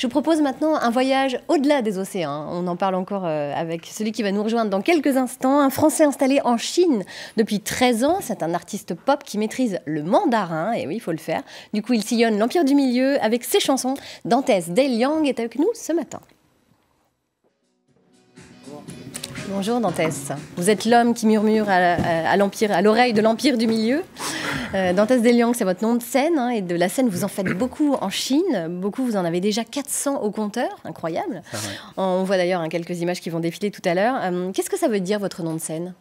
Je vous propose maintenant un voyage au-delà des océans. On en parle encore euh, avec celui qui va nous rejoindre dans quelques instants, un Français installé en Chine depuis 13 ans. C'est un artiste pop qui maîtrise le mandarin, et oui, il faut le faire. Du coup, il sillonne l'Empire du Milieu avec ses chansons. Dantes des liang est avec nous ce matin. Bonjour Dantès. Vous êtes l'homme qui murmure à, à l'oreille de l'empire du milieu. Euh, dantès Dantès Liang, c'est votre nom de scène. Hein, et de la scène, vous en faites beaucoup en Chine. Beaucoup, vous en avez déjà 400 au compteur. Incroyable. On voit d'ailleurs hein, quelques images qui vont défiler tout à l'heure. Euh, qu'est-ce que ça veut dire votre nom de scène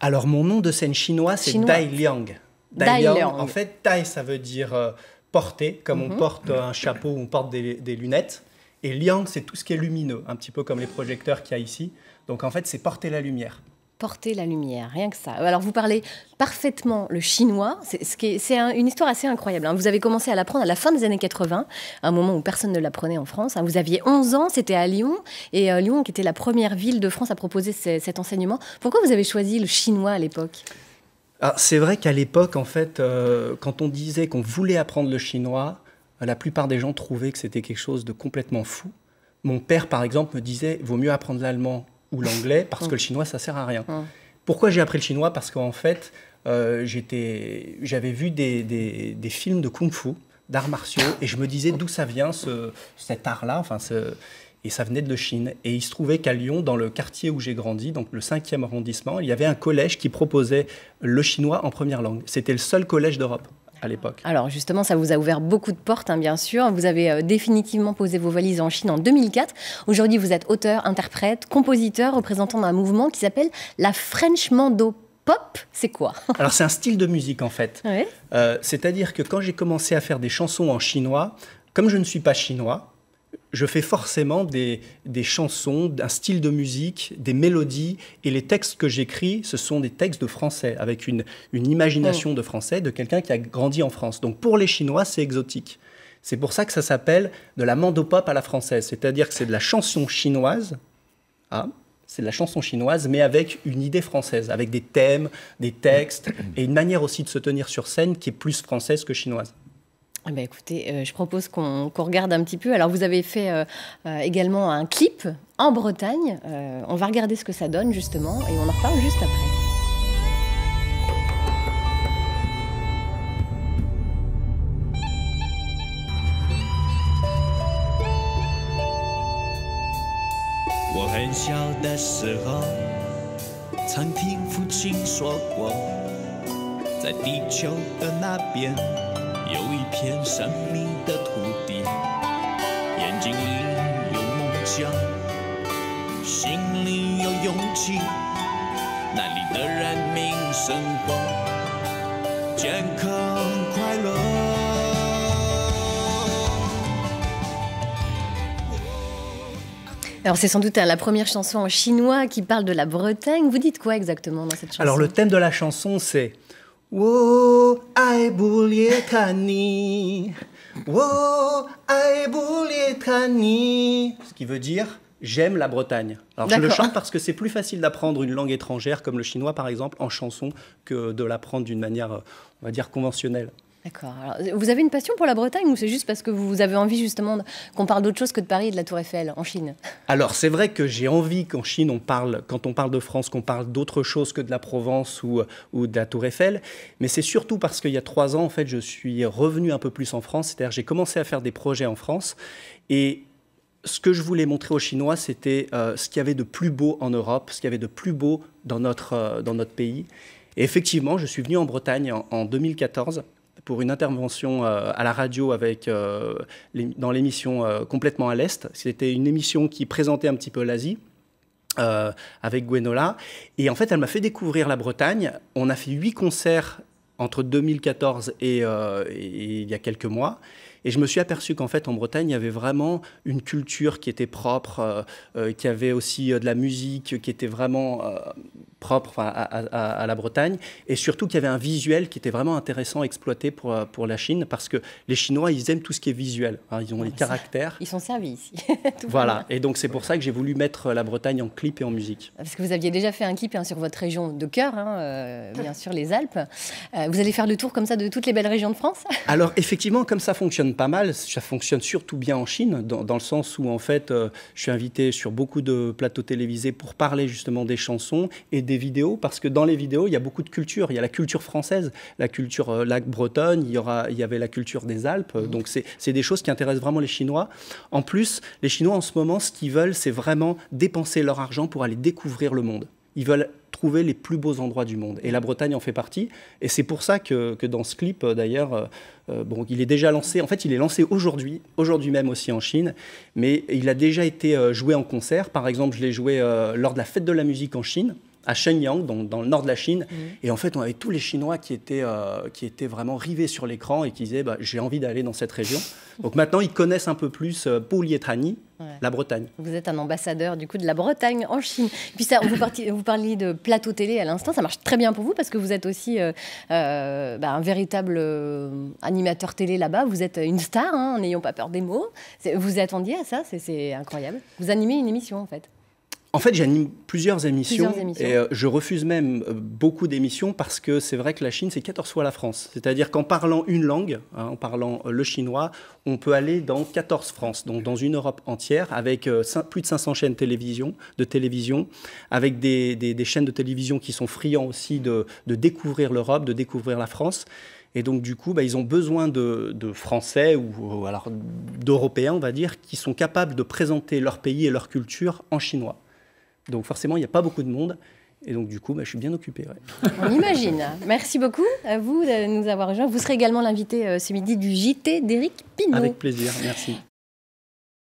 Alors, mon nom de scène chinois, c'est Dai Liang. Dai, Liang. En fait, Dai, ça veut dire euh, porter, comme on mhm. porte un chapeau, ou on porte des, des lunettes. Et Liang, c'est tout ce qui est lumineux, un petit peu comme les projecteurs qu'il y a ici. Donc en fait, c'est porter la lumière porter la lumière, rien que ça. Alors vous parlez parfaitement le chinois, c'est ce une histoire assez incroyable. Hein. Vous avez commencé à l'apprendre à la fin des années 80, un moment où personne ne l'apprenait en France. Hein. Vous aviez 11 ans, c'était à Lyon, et euh, Lyon qui était la première ville de France à proposer cet enseignement. Pourquoi vous avez choisi le chinois à l'époque ah, C'est vrai qu'à l'époque, en fait, euh, quand on disait qu'on voulait apprendre le chinois, euh, la plupart des gens trouvaient que c'était quelque chose de complètement fou. Mon père, par exemple, me disait, vaut mieux apprendre l'allemand ou l'anglais parce mm. que le chinois, ça sert à rien. Mm. Pourquoi j'ai appris le chinois Parce qu'en fait, euh, j'avais vu des, films de kung-fu, d'arts martiaux, et je me disais d'où ça vient ce, cet art-là, enfin et ça venait de Chine. Et il se trouvait qu'à Lyon, dans le quartier où j'ai grandi, donc le 5e arrondissement, il y avait un collège qui proposait le chinois en première langue. C'était le seul collège d'Europe l'époque Alors justement, ça vous a ouvert beaucoup de portes, hein, bien sûr. Vous avez euh, définitivement posé vos valises en Chine en 2004. Aujourd'hui, vous êtes auteur, interprète, compositeur, représentant d'un mouvement qui s'appelle la French Mando Pop. C'est quoi Alors c'est un style de musique en fait. Euh, c'est-à-dire que quand j'ai commencé à faire des chansons en chinois, comme je ne suis pas chinois, je fais forcément des, chansons, un style de musique, des mélodies, et les textes que j'écris, ce sont des textes de français, avec une, imagination mmh. de français, de quelqu'un qui a grandi en France. Donc pour les Chinois, c'est exotique. C'est pour ça que ça s'appelle de la mandopop à la française, c'est-à-dire que c'est de la chanson chinoise, ah, c'est de la chanson chinoise, mais avec une idée française, avec des thèmes, des textes, et une manière aussi de se tenir sur scène qui est plus française que chinoise. Eh ben, écoutez, euh, je propose qu'on regarde un petit peu. Alors, vous avez fait euh, euh, également un clip en Bretagne. on va regarder ce que ça donne justement et on en reparle juste après. Alors c'est sans doute la première chanson en chinois qui parle de la Bretagne. Vous dites quoi exactement dans cette chanson Alors le thème de la chanson c'est ce qui veut dire J'aime la Bretagne. Alors je le chante parce que c'est plus facile d'apprendre une langue étrangère comme le chinois par exemple en chanson que de l'apprendre d'une manière euh, on va dire conventionnelle. D'accord. Vous avez une passion pour la Bretagne ou c'est juste parce que vous avez envie justement qu'on parle d'autre chose que de Paris et de la Tour Eiffel en Chine Alors c'est vrai que j'ai envie qu'en Chine on parle, quand on parle de France, qu'on parle d'autre chose que de la Provence ou, de la Tour Eiffel. Mais c'est surtout parce qu'il y a trois ans en fait je suis revenu un peu plus en France, c'est-à-dire j'ai commencé à faire des projets en France et ce que je voulais montrer aux Chinois, c'était euh, ce qu'il y avait de plus beau en Europe, ce qu'il y avait de plus beau dans notre, euh, dans notre pays. Et effectivement, je suis venu en Bretagne en, en 2014 pour une intervention euh, à la radio avec, euh, dans l'émission euh, Complètement à l'Est. C'était une émission qui présentait un petit peu l'Asie. avec Gwenola. Et en fait, elle m'a fait découvrir la Bretagne. On a fait huit concerts entre 2014 et, et, il y a quelques mois. Et je me suis aperçu qu'en fait, en Bretagne, il y avait vraiment une culture qui était propre, euh, euh, qui avait aussi euh, de la musique qui était vraiment propre à, la Bretagne, et surtout qu'il y avait un visuel qui était vraiment intéressant à exploiter pour, pour la Chine, parce que les Chinois, ils aiment tout ce qui est visuel. Hein. ils ont les ah, bah, caractères. Ils sont servis ici. voilà. Et donc, c'est pour ça que j'ai voulu mettre la Bretagne en clip et en musique. Parce que vous aviez déjà fait un clip hein, sur votre région de cœur, hein, bien sûr, les Alpes. vous allez faire le tour comme ça de toutes les belles régions de France Alors, effectivement, comme ça fonctionne pas mal. Ça fonctionne surtout bien en Chine, dans, le sens où en fait, euh, je suis invité sur beaucoup de plateaux télévisés pour parler justement des chansons et des vidéos, parce que dans les vidéos, il y a beaucoup de cultures. Il y a la culture française, la culture euh, lac bretonne, il y, aura, il y avait la culture des Alpes. Mhm. donc c'est des choses qui intéressent vraiment les Chinois. En plus, les Chinois en ce moment, ce qu'ils veulent, c'est vraiment dépenser leur argent pour aller découvrir le monde ils veulent trouver les plus beaux endroits du monde. Et la Bretagne en fait partie. Et c'est pour ça que, dans ce clip, euh, d'ailleurs, euh, euh, bon, il est déjà lancé. En fait, il est lancé aujourd'hui, aujourd'hui même aussi en Chine. Mais il a déjà été joué en concert. Par exemple, je l'ai joué lors de la fête de la musique en Chine à Shenyang, dans, le nord de la Chine. Mmh. Et en fait, on avait tous les Chinois qui étaient, qui étaient vraiment rivés sur l'écran et qui disaient bah, J'ai envie d'aller dans cette région. Donc maintenant, ils connaissent un peu plus euh, la Bretagne. Vous êtes un ambassadeur du coup de la Bretagne en Chine. puis ça, vous, vous parliez de plateau télé à l'instant, ça marche très bien pour vous parce que vous êtes aussi euh, euh, bah, un véritable euh, animateur télé là-bas. Vous êtes une star, hein, n'ayons pas peur des mots. Vous attendiez à ça, c'est incroyable. Vous animez une émission en fait. En fait, j'anime plusieurs émissions, et euh, je refuse même euh, beaucoup d'émissions parce que c'est vrai que la Chine, c'est 14 fois la France. C'est-à-dire qu'en parlant une langue, hein, en parlant euh, le chinois, on peut aller dans 14 France, donc dans une Europe entière, avec plus de 500 chaînes télévision, de télévision, avec des, chaînes de télévision qui sont friands aussi de, découvrir l'Europe, de découvrir la France. Et donc, du coup, bah, ils ont besoin de, Français ou alors d'Européens, on va dire, qui sont capables de présenter leur pays et leur culture en chinois. Donc forcément, il n'y a pas beaucoup de monde. Et donc, du coup, bah, je suis bien occupé. On imagine. Merci beaucoup à vous de nous avoir rejoints. Vous serez également l'invité euh, ce midi du JT d'Éric Pinot. Avec plaisir, merci.